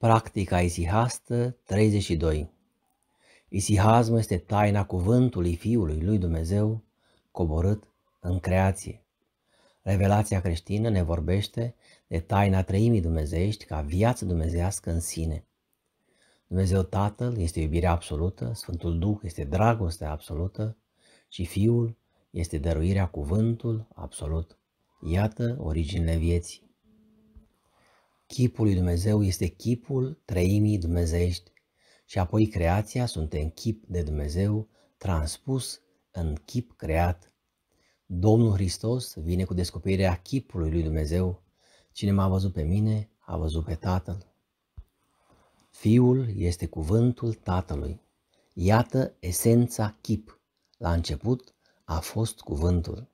Practica isihastă 32 Isihasm este taina cuvântului Fiului lui Dumnezeu coborât în creație. Revelația creștină ne vorbește de taina trăimii dumnezeiești ca viață dumnezească în sine. Dumnezeu Tatăl este iubirea absolută, Sfântul Duh este dragostea absolută și Fiul este dăruirea cuvântul absolut. Iată originile vieții. Chipul lui Dumnezeu este chipul trăimii dumnezeiești și apoi creația sunt în chip de Dumnezeu transpus în chip creat. Domnul Hristos vine cu descoperirea chipului lui Dumnezeu. Cine m-a văzut pe mine, a văzut pe Tatăl. Fiul este cuvântul Tatălui. Iată esența chip. La început a fost cuvântul.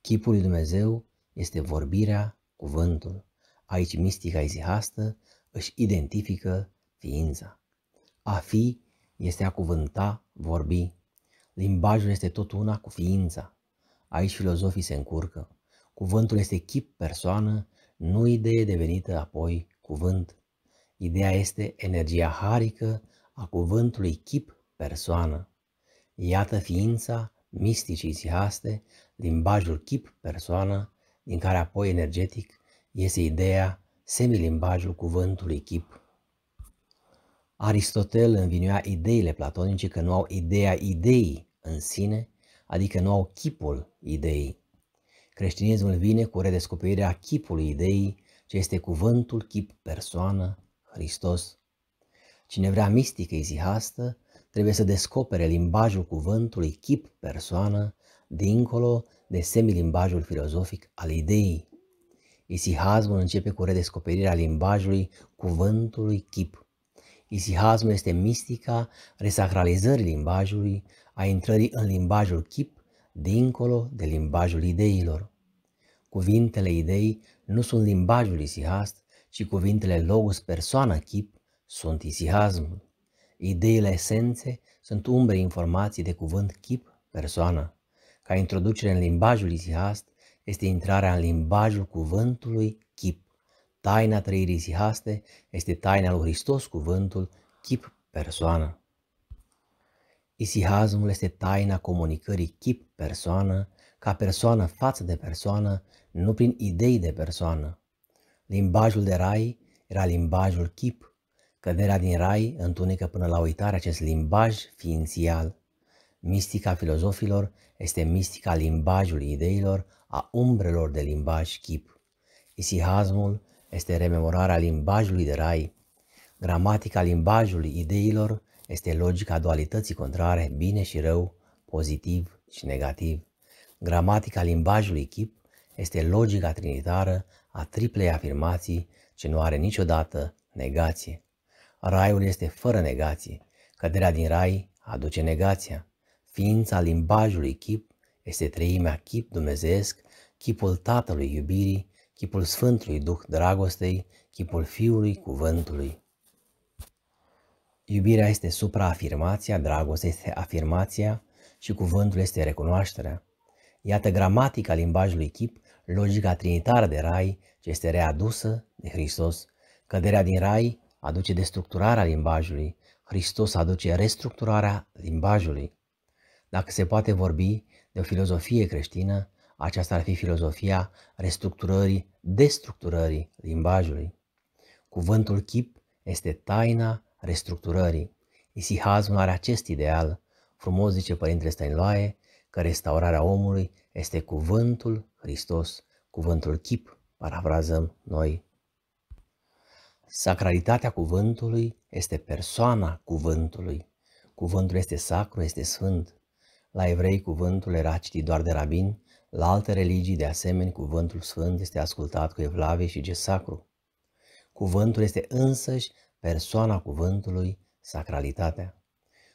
Chipul lui Dumnezeu este vorbirea, cuvântul. Aici mistica izihastă își identifică ființa. A fi este a cuvânta, vorbi. Limbajul este tot una cu ființa. Aici filozofii se încurcă. Cuvântul este chip persoană, nu idee devenită apoi cuvânt. Ideea este energia harică a cuvântului chip persoană. Iată ființa misticii zihaste, limbajul chip persoană, din care apoi energetic este ideea semilimbajul cuvântului chip. Aristotel învinuia ideile platonice că nu au ideea ideii în sine, adică nu au chipul ideii. Creștinismul vine cu redescoperirea chipului ideii, ce este cuvântul chip persoană, Hristos. Cine vrea mistică izihastă, trebuie să descopere limbajul cuvântului chip persoană, dincolo de semilimbajul filozofic al ideii. Isihazmul începe cu redescoperirea limbajului, cuvântului, chip. Isihazmul este mistica resacralizării limbajului, a intrării în limbajul chip, dincolo de limbajul ideilor. Cuvintele idei nu sunt limbajul isihast, ci cuvintele logos persoană chip sunt isihazmul. Ideile esențe sunt umbre informații de cuvânt chip persoană. Ca introducere în limbajul isihast, este intrarea în limbajul cuvântului chip. Taina trăirii zihaste este taina lui Hristos, cuvântul chip persoană. Isihazmul este taina comunicării chip-persoană, ca persoană față de persoană, nu prin idei de persoană. Limbajul de rai era limbajul chip. Căderea din rai întunecă până la uitare acest limbaj ființial. Mistica filozofilor este mistica limbajului ideilor, a umbrelor de limbaj chip. Isihazmul este rememorarea limbajului de rai, gramatica limbajului ideilor este logica dualității contrare, bine și rău, pozitiv și negativ. Gramatica limbajului chip este logica trinitară a triplei afirmații ce nu are niciodată negație. Raiul este fără negație, căderea din rai aduce negația. Ființa limbajului chip este treimea chip dumnezeesc, chipul Tatălui iubirii, chipul Sfântului Duh dragostei, chipul Fiului cuvântului. Iubirea este supraafirmația, dragostea este afirmația și cuvântul este recunoașterea. Iată gramatica limbajului chip, logica trinitară de rai, ce este readusă de Hristos. Căderea din rai aduce destructurarea limbajului, Hristos aduce restructurarea limbajului. Dacă se poate vorbi, de o filozofie creștină, aceasta ar fi filozofia restructurării, destructurării limbajului. Cuvântul chip este taina restructurării. Isihazul are acest ideal. Frumos zice Părintele Stăinloae că restaurarea omului este cuvântul Hristos, cuvântul chip, parafrazăm noi. Sacralitatea cuvântului este persoana cuvântului. Cuvântul este sacru, este sfânt. La evrei cuvântul era citit doar de rabin, la alte religii de asemenea cuvântul sfânt este ascultat cu evlavie și gesacru. Cuvântul este însăși persoana cuvântului, sacralitatea.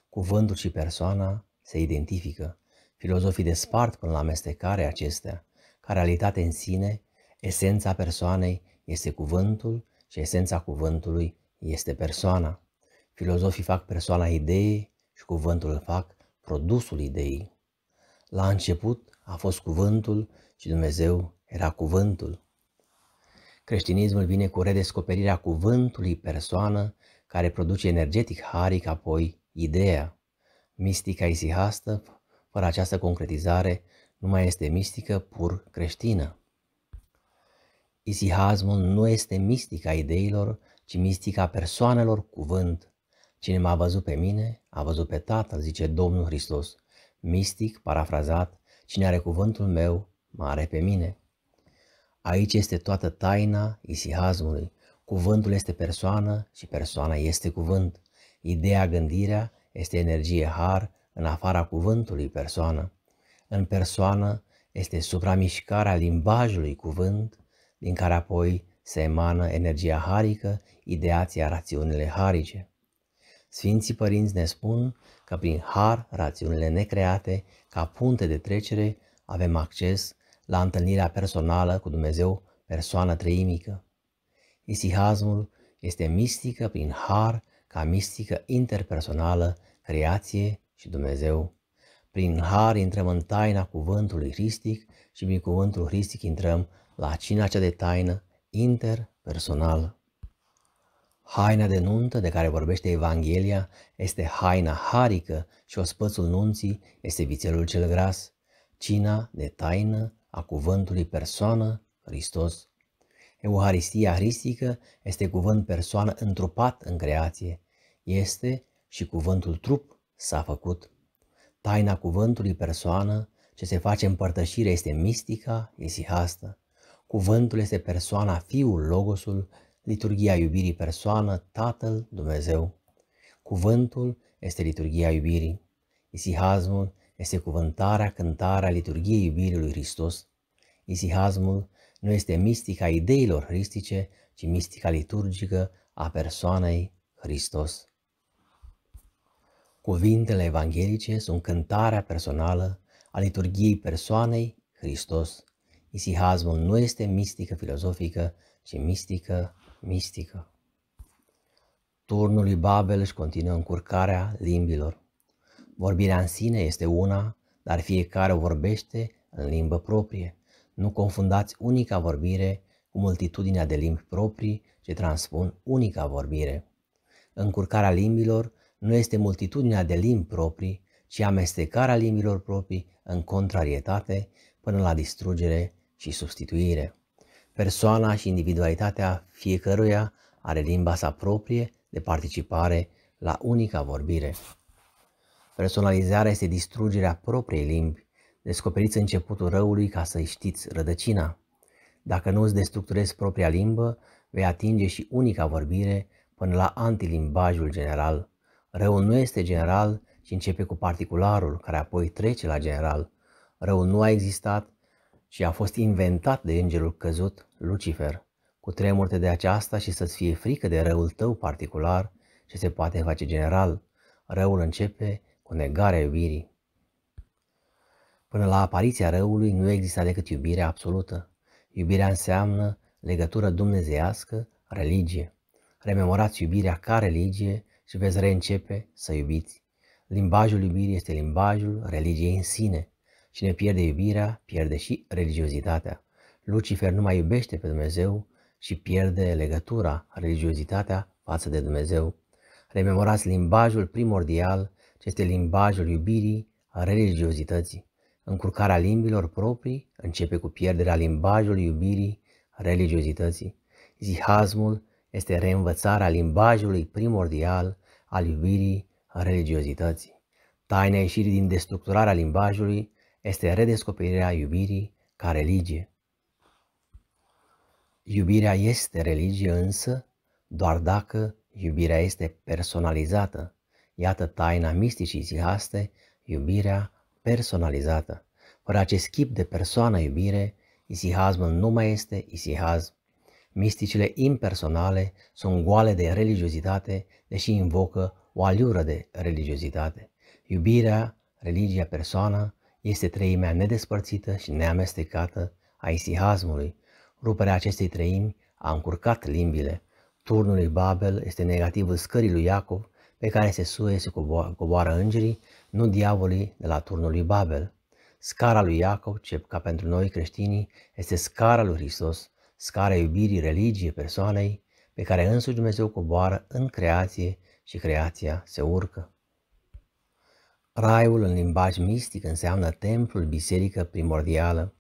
Cuvântul și persoana se identifică. Filozofii despart până la amestecare acestea, ca realitate în sine, esența persoanei este cuvântul și esența cuvântului este persoana. Filozofii fac persoana idee și cuvântul îl fac produsul ideii. La început a fost cuvântul și Dumnezeu era cuvântul. Creștinismul vine cu redescoperirea cuvântului persoană care produce energetic haric apoi ideea. Mistica isihastă, fără această concretizare, nu mai este mistică pur creștină. Isihazmul nu este mistica ideilor, ci mistica persoanelor cuvânt Cine m-a văzut pe mine, a văzut pe Tatăl, zice Domnul Hristos. Mistic, parafrazat, cine are cuvântul meu, mă are pe mine. Aici este toată taina isihazmului. Cuvântul este persoană și persoana este cuvânt. Ideea, gândirea, este energie har în afara cuvântului persoană. În persoană este supramișcarea limbajului cuvânt, din care apoi se emană energia harică, ideația rațiunile harice. Sfinții părinți ne spun că prin har, rațiunile necreate, ca punte de trecere, avem acces la întâlnirea personală cu Dumnezeu, persoană treimică. Isihazmul este mistică prin har, ca mistică interpersonală, creație și Dumnezeu. Prin har intrăm în taina cuvântului hristic și prin cuvântul hristic intrăm la cina cea de taină interpersonală. Haina de nuntă de care vorbește Evanghelia este haina harică și ospățul nunții este vițelul cel gras, cina de taină a cuvântului persoană, Hristos. Euharistia hristică este cuvânt persoană întrupat în creație, este și cuvântul trup s-a făcut. Taina cuvântului persoană ce se face împărtășire este mistica, isihastă. Cuvântul este persoana, fiul, logosul, liturgia iubirii persoană, Tatăl, Dumnezeu. Cuvântul este liturgia iubirii. Isihazmul este cuvântarea, cântarea liturgiei iubirii lui Hristos. Isihazmul nu este mistica ideilor hristice, ci mistica liturgică a persoanei Hristos. Cuvintele evanghelice sunt cântarea personală a liturgiei persoanei Hristos. Isihazmul nu este mistică filozofică, ci mistică mistică. Turnul lui Babel își continuă încurcarea limbilor. Vorbirea în sine este una, dar fiecare vorbește în limbă proprie. Nu confundați unica vorbire cu multitudinea de limbi proprii ce transpun unica vorbire. Încurcarea limbilor nu este multitudinea de limbi proprii, ci amestecarea limbilor proprii în contrarietate până la distrugere și substituire. Persoana și individualitatea fiecăruia are limba sa proprie de participare la unica vorbire. Personalizarea este distrugerea propriei limbi. Descoperiți începutul răului ca să-i știți rădăcina. Dacă nu îți destructurezi propria limbă, vei atinge și unica vorbire până la antilimbajul general. Răul nu este general, ci începe cu particularul, care apoi trece la general. Răul nu a existat, și a fost inventat de îngerul căzut Lucifer. Cu tremurte de aceasta și să-ți fie frică de răul tău particular ce se poate face general. Răul începe cu negarea iubirii. Până la apariția răului nu exista decât iubirea absolută. Iubirea înseamnă legătură dumnezeiască, religie. Rememorați iubirea ca religie și veți reîncepe să iubiți. Limbajul iubirii este limbajul religiei în sine. Cine pierde iubirea, pierde și religiozitatea. Lucifer nu mai iubește pe Dumnezeu și pierde legătura, religiozitatea față de Dumnezeu. Rememorați limbajul primordial, ce este limbajul iubirii, a religiozității. Încurcarea limbilor proprii începe cu pierderea limbajului iubirii, a religiozității. Zihazmul este reînvățarea limbajului primordial al iubirii, a religiozității. Taina ieșirii din destructurarea limbajului este redescoperirea iubirii ca religie. Iubirea este religie însă doar dacă iubirea este personalizată. Iată taina misticii zihaste, iubirea personalizată. Fără acest chip de persoană iubire, isihazmul nu mai este isihazm. Misticile impersonale sunt goale de religiozitate, deși invocă o aliură de religiozitate. Iubirea, religia persoană, este treimea nedespărțită și neamestecată a isihazmului. Ruperea acestei treimi a încurcat limbile. Turnul lui Babel este negativul scării lui Iacov, pe care se suie și coboară îngerii, nu diavolii de la turnul lui Babel. Scara lui Iacov, ce ca pentru noi creștinii, este scara lui Hristos, scara iubirii religiei persoanei, pe care însuși Dumnezeu coboară în creație și creația se urcă. Raiul în limbaj mistic înseamnă templul, biserică primordială.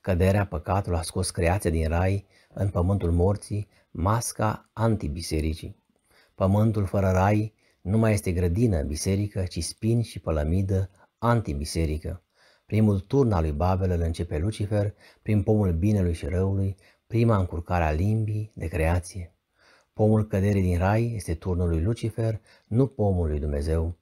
Căderea păcatului a scos creația din rai în pământul morții, masca antibisericii. Pământul fără rai nu mai este grădină biserică, ci spin și pălămidă antibiserică. Primul turn al lui Babel îl începe Lucifer prin pomul binelui și răului, prima încurcare a limbii de creație. Pomul căderii din rai este turnul lui Lucifer, nu pomul lui Dumnezeu.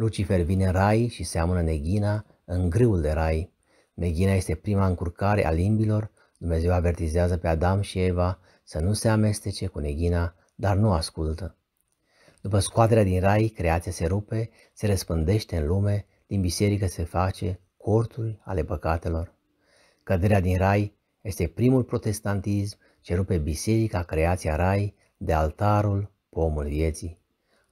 Lucifer vine în rai și seamănă neghina în grâul de rai. Neghina este prima încurcare a limbilor. Dumnezeu avertizează pe Adam și Eva să nu se amestece cu neghina, dar nu ascultă. După scoaterea din rai, creația se rupe, se răspândește în lume, din biserică se face corturi ale păcatelor. Căderea din rai este primul protestantism ce rupe biserica creația rai de altarul pomul vieții.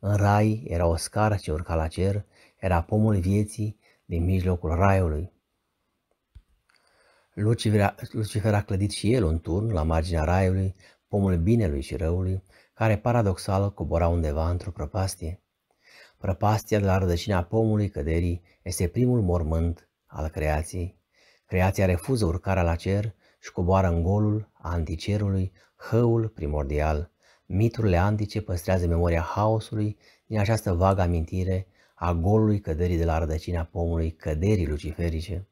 În rai era o scară ce urca la cer, era pomul vieții din mijlocul raiului. Lucifer, Lucifer a clădit și el un turn la marginea raiului, pomul binelui și răului, care paradoxal cobora undeva într-o prăpastie. Prăpastia de la rădăcina pomului căderii este primul mormânt al creației. Creația refuză urcarea la cer și coboară în golul anticerului, hăul primordial, Miturile antice păstrează memoria haosului din această vagă amintire a golului căderii de la rădăcina pomului căderii luciferice.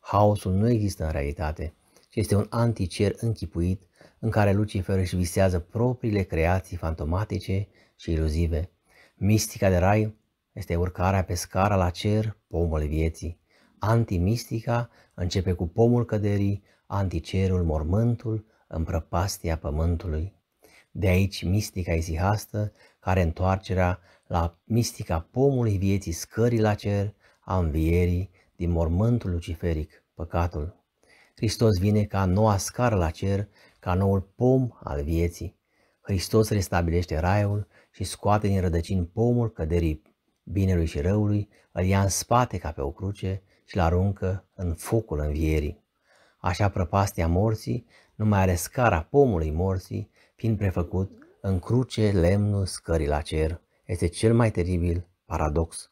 Haosul nu există în realitate, ci este un anticer închipuit în care Lucifer își visează propriile creații fantomatice și iluzive. Mistica de rai este urcarea pe scara la cer, pomul vieții. Antimistica începe cu pomul căderii, anticerul mormântul, în prăpastia pământului. De aici mistica izihastă, care întoarcerea la mistica pomului vieții scării la cer, a învierii din mormântul luciferic, păcatul. Hristos vine ca noua scară la cer, ca noul pom al vieții. Hristos restabilește raiul și scoate din rădăcini pomul căderii binelui și răului, îl ia în spate ca pe o cruce și îl aruncă în focul învierii. Așa prăpastia morții nu mai are scara pomului morții, fiind prefăcut în cruce lemnul scării la cer, este cel mai teribil paradox.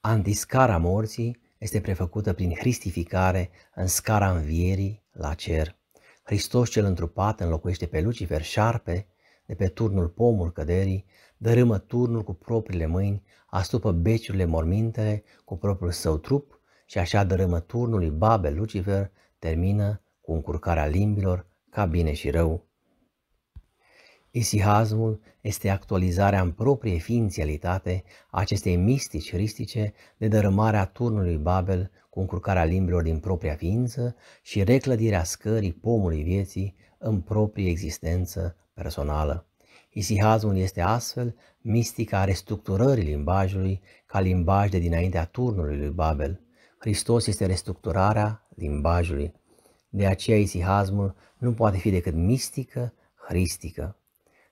Antiscara morții este prefăcută prin hristificare în scara învierii la cer. Hristos cel întrupat înlocuiește pe Lucifer șarpe de pe turnul pomul căderii, dărâmă turnul cu propriile mâini, astupă beciurile mormintele cu propriul său trup și așa dărâmă turnului Babel Lucifer termină cu încurcarea limbilor ca bine și rău. Isihazmul este actualizarea în proprie ființialitate a acestei mistici hristice de dărâmarea turnului Babel cu încurcarea limbilor din propria ființă și reclădirea scării pomului vieții în proprie existență personală. Isihazmul este astfel mistica restructurării limbajului ca limbaj de dinaintea turnului lui Babel. Hristos este restructurarea limbajului. De aceea isihazmul nu poate fi decât mistică, hristică.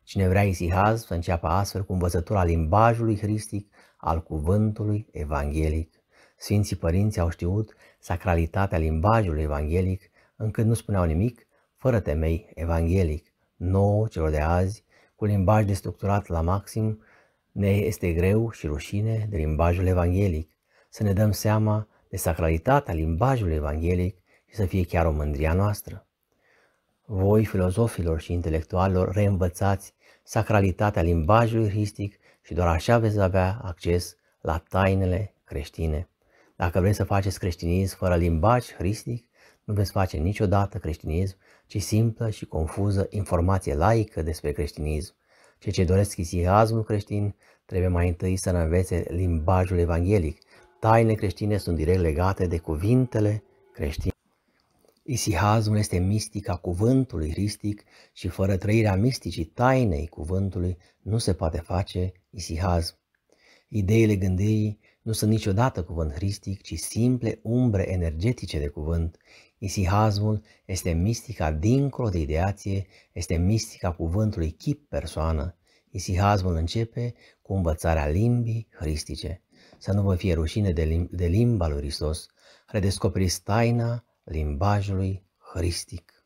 Cine vrea isihaz să înceapă astfel cu învățătura limbajului hristic, al cuvântului evanghelic. Sfinții părinți au știut sacralitatea limbajului evanghelic, încât nu spuneau nimic fără temei evanghelic. Nouă, celor de azi, cu limbaj destructurat la maxim, ne este greu și rușine de limbajul evanghelic, să ne dăm seama de sacralitatea limbajului evanghelic și să fie chiar o mândria noastră voi, filozofilor și intelectualilor, reînvățați sacralitatea limbajului hristic și doar așa veți avea acces la tainele creștine. Dacă vreți să faceți creștinism fără limbaj hristic, nu veți face niciodată creștinism, ci simplă și confuză informație laică despre creștinism. Cei ce doresc iziasmul creștin trebuie mai întâi să învețe limbajul evanghelic. Taine creștine sunt direct legate de cuvintele creștine. Isihazul este mistica cuvântului hristic și fără trăirea misticii tainei cuvântului nu se poate face isihaz. Ideile gândirii nu sunt niciodată cuvânt hristic, ci simple umbre energetice de cuvânt. Isihazmul este mistica dincolo de ideație, este mistica cuvântului chip-persoană. Isihazmul începe cu învățarea limbii hristice. Să nu vă fie rușine de, lim- de limba lui Hristos, redescoperiți taina limbajului hristic.